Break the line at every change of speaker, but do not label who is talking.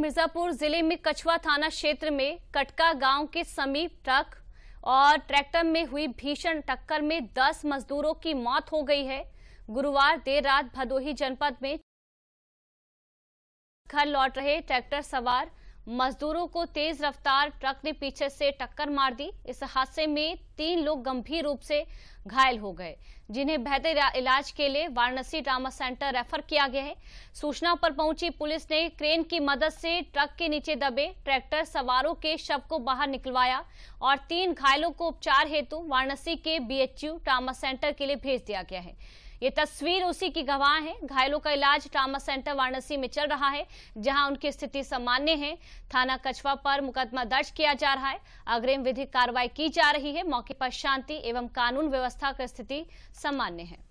मिर्जापुर जिले में कछुआ थाना क्षेत्र में कटका गांव के समीप ट्रक और ट्रैक्टर में हुई भीषण टक्कर में 10 मजदूरों की मौत हो गई है गुरुवार देर रात भदोही जनपद में घर लौट रहे ट्रैक्टर सवार मजदूरों को तेज रफ्तार ट्रक ने पीछे से टक्कर मार दी इस हादसे में तीन लोग गंभीर रूप से घायल हो गए जिन्हें बेहतर इलाज के लिए वाराणसी ट्रामा सेंटर रेफर किया गया है सूचना पर पहुंची पुलिस ने क्रेन की मदद से ट्रक के नीचे दबे ट्रैक्टर सवारों के शव को बाहर निकलवाया और तीन घायलों को उपचार हेतु वाराणसी के बीएचयू ट्रामा सेंटर के लिए भेज दिया गया है ये तस्वीर उसी की गवाह है घायलों का इलाज ट्रामा सेंटर वाराणसी में चल रहा है जहां उनकी स्थिति सामान्य है थाना कछवा पर मुकदमा दर्ज किया जा रहा है अग्रिम विधिक कार्रवाई की जा रही है मौके पर शांति एवं कानून व्यवस्था की स्थिति सामान्य है